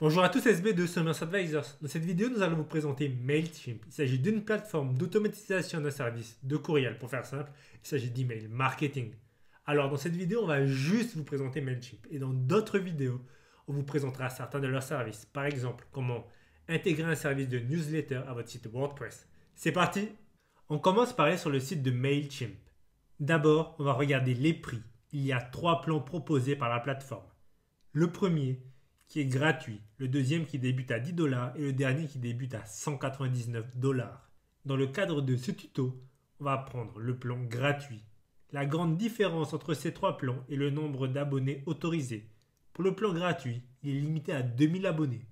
Bonjour à tous SB de Summers Advisors. Dans cette vidéo, nous allons vous présenter MailChimp. Il s'agit d'une plateforme d'automatisation d'un service de courriel. Pour faire simple, il s'agit d'email marketing. Alors, dans cette vidéo, on va juste vous présenter MailChimp. Et dans d'autres vidéos, on vous présentera certains de leurs services. Par exemple, comment intégrer un service de newsletter à votre site WordPress. C'est parti On commence par aller sur le site de MailChimp. D'abord, on va regarder les prix. Il y a trois plans proposés par la plateforme. Le premier, qui est gratuit, le deuxième qui débute à 10 dollars et le dernier qui débute à 199 dollars. Dans le cadre de ce tuto, on va prendre le plan gratuit. La grande différence entre ces trois plans est le nombre d'abonnés autorisés. Pour le plan gratuit, il est limité à 2000 abonnés.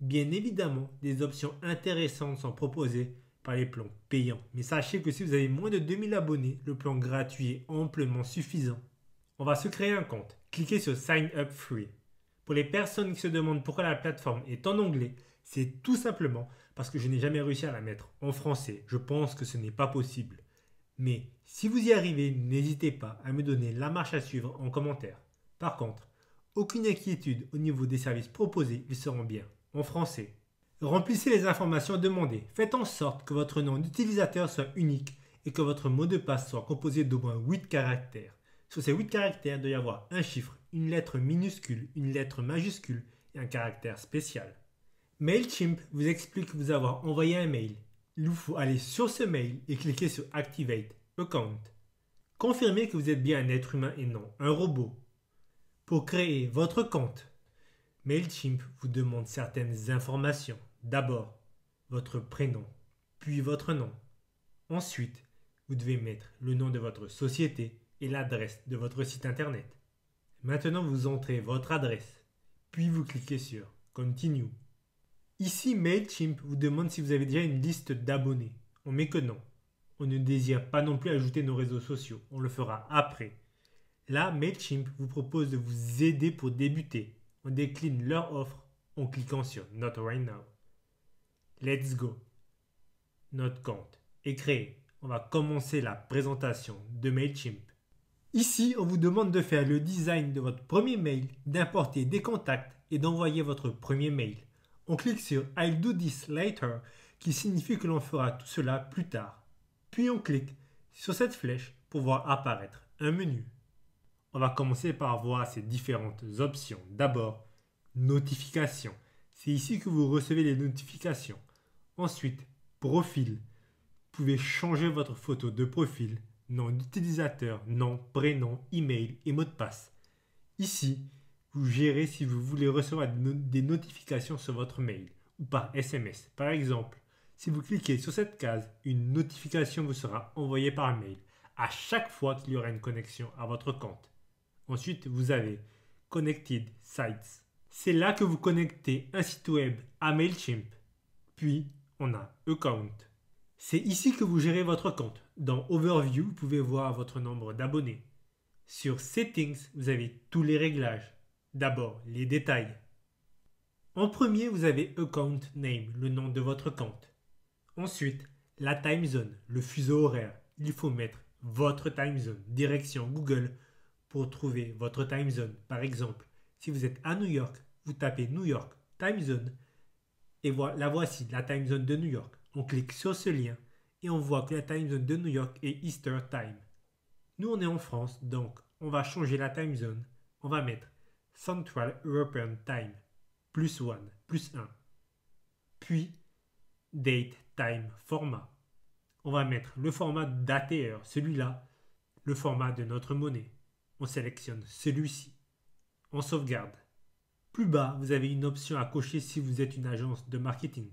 Bien évidemment, des options intéressantes sont proposées par les plans payants. Mais sachez que si vous avez moins de 2000 abonnés, le plan gratuit est amplement suffisant. On va se créer un compte. Cliquez sur Sign Up Free. Pour les personnes qui se demandent pourquoi la plateforme est en anglais, c'est tout simplement parce que je n'ai jamais réussi à la mettre en français. Je pense que ce n'est pas possible. Mais si vous y arrivez, n'hésitez pas à me donner la marche à suivre en commentaire. Par contre, aucune inquiétude au niveau des services proposés, ils seront bien en français. Remplissez les informations demandées. Faites en sorte que votre nom d'utilisateur soit unique et que votre mot de passe soit composé d'au moins 8 caractères. Sur ces 8 caractères, il doit y avoir un chiffre, une lettre minuscule, une lettre majuscule et un caractère spécial. MailChimp vous explique que vous avoir envoyé un mail. Il vous faut aller sur ce mail et cliquer sur Activate Account. Confirmez que vous êtes bien un être humain et non un robot. Pour créer votre compte, MailChimp vous demande certaines informations. D'abord, votre prénom, puis votre nom. Ensuite, vous devez mettre le nom de votre société, et l'adresse de votre site Internet. Maintenant, vous entrez votre adresse, puis vous cliquez sur Continue. Ici, MailChimp vous demande si vous avez déjà une liste d'abonnés. On met que non. On ne désire pas non plus ajouter nos réseaux sociaux, on le fera après. Là, MailChimp vous propose de vous aider pour débuter. On décline leur offre en cliquant sur Not Right Now. Let's go. Notre compte est créé. On va commencer la présentation de MailChimp. Ici, on vous demande de faire le design de votre premier mail, d'importer des contacts et d'envoyer votre premier mail. On clique sur I'll do this later qui signifie que l'on fera tout cela plus tard. Puis on clique sur cette flèche pour voir apparaître un menu. On va commencer par voir ces différentes options. D'abord, notifications. C'est ici que vous recevez les notifications. Ensuite, profil. Vous pouvez changer votre photo de profil nom d'utilisateur, nom, prénom, email et mot de passe. Ici, vous gérez si vous voulez recevoir des notifications sur votre mail ou par SMS. Par exemple, si vous cliquez sur cette case, une notification vous sera envoyée par mail à chaque fois qu'il y aura une connexion à votre compte. Ensuite, vous avez Connected Sites. C'est là que vous connectez un site web à MailChimp. Puis, on a Account. C'est ici que vous gérez votre compte, dans Overview, vous pouvez voir votre nombre d'abonnés. Sur Settings, vous avez tous les réglages. D'abord, les détails. En premier, vous avez Account Name, le nom de votre compte. Ensuite, la time zone, le fuseau horaire. Il faut mettre votre time zone, direction Google, pour trouver votre time zone. Par exemple, si vous êtes à New York, vous tapez New York time zone et la voici, la time zone de New York. On clique sur ce lien et on voit que la time zone de New York est Easter Time. Nous, on est en France, donc on va changer la time zone. On va mettre Central European Time, plus 1, plus 1. Puis, Date Time Format. On va mettre le format date heure, celui-là, le format de notre monnaie. On sélectionne celui-ci. On sauvegarde. Plus bas, vous avez une option à cocher si vous êtes une agence de marketing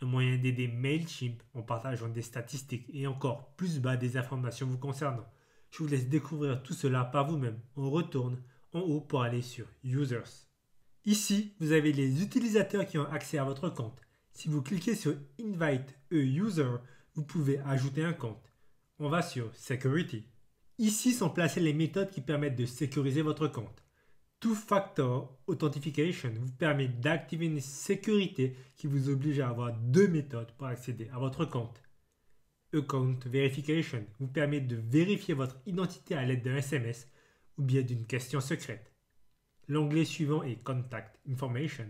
un moyen d'aider MailChimp en partageant des statistiques et encore plus bas des informations vous concernant. Je vous laisse découvrir tout cela par vous-même. On retourne en haut pour aller sur Users. Ici, vous avez les utilisateurs qui ont accès à votre compte. Si vous cliquez sur Invite a User, vous pouvez ajouter un compte. On va sur Security. Ici sont placées les méthodes qui permettent de sécuriser votre compte. Two-Factor Authentication vous permet d'activer une sécurité qui vous oblige à avoir deux méthodes pour accéder à votre compte. Account Verification vous permet de vérifier votre identité à l'aide d'un SMS ou bien d'une question secrète. L'onglet suivant est Contact Information.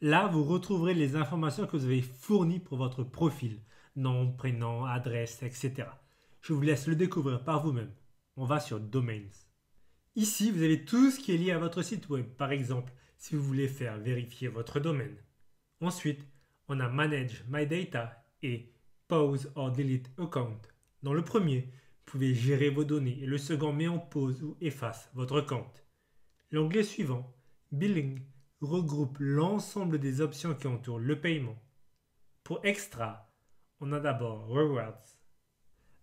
Là, vous retrouverez les informations que vous avez fournies pour votre profil, nom, prénom, adresse, etc. Je vous laisse le découvrir par vous-même. On va sur Domains. Ici, vous avez tout ce qui est lié à votre site web, par exemple, si vous voulez faire vérifier votre domaine. Ensuite, on a Manage My Data et Pause or Delete Account. Dans le premier, vous pouvez gérer vos données et le second met en pause ou efface votre compte. L'onglet suivant, Billing, regroupe l'ensemble des options qui entourent le paiement. Pour Extra, on a d'abord Rewards.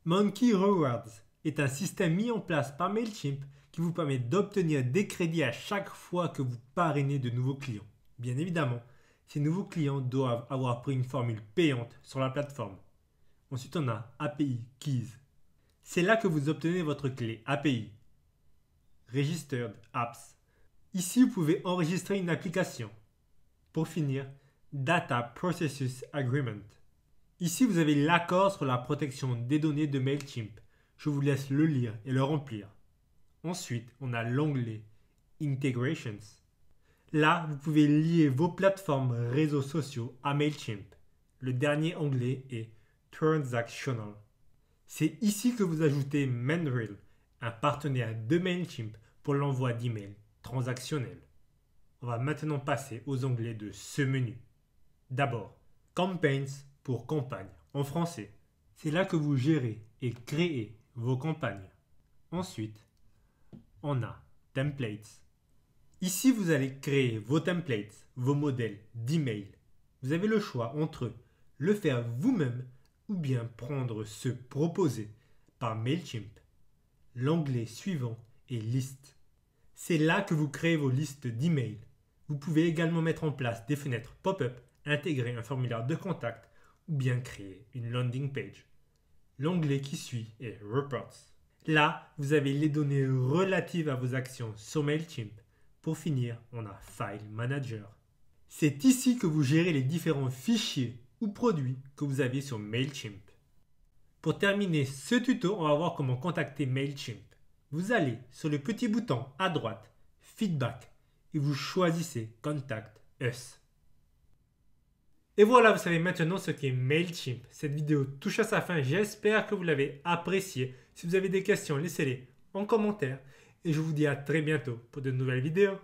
Monkey Rewards est un système mis en place par MailChimp qui vous permet d'obtenir des crédits à chaque fois que vous parrainez de nouveaux clients. Bien évidemment, ces nouveaux clients doivent avoir pris une formule payante sur la plateforme. Ensuite, on a API Keys. C'est là que vous obtenez votre clé API. Registered Apps. Ici, vous pouvez enregistrer une application. Pour finir, Data Processus Agreement. Ici, vous avez l'accord sur la protection des données de MailChimp je vous laisse le lire et le remplir. Ensuite, on a l'onglet Integrations. Là, vous pouvez lier vos plateformes réseaux sociaux à MailChimp. Le dernier onglet est Transactional. C'est ici que vous ajoutez Mandrill, un partenaire de MailChimp pour l'envoi d'emails transactionnels. On va maintenant passer aux onglets de ce menu. D'abord, Campaigns pour campagne en français. C'est là que vous gérez et créez vos campagnes. Ensuite, on a templates. Ici, vous allez créer vos templates, vos modèles d'email. Vous avez le choix entre le faire vous-même ou bien prendre ceux proposés par Mailchimp. L'onglet suivant est liste. C'est là que vous créez vos listes d'emails. Vous pouvez également mettre en place des fenêtres pop-up, intégrer un formulaire de contact ou bien créer une landing page l'onglet qui suit est Reports. Là, vous avez les données relatives à vos actions sur MailChimp. Pour finir, on a File Manager. C'est ici que vous gérez les différents fichiers ou produits que vous avez sur MailChimp. Pour terminer ce tuto, on va voir comment contacter MailChimp. Vous allez sur le petit bouton à droite, Feedback, et vous choisissez Contact Us. Et voilà, vous savez maintenant ce qu'est MailChimp. Cette vidéo touche à sa fin, j'espère que vous l'avez appréciée. Si vous avez des questions, laissez-les en commentaire. Et je vous dis à très bientôt pour de nouvelles vidéos.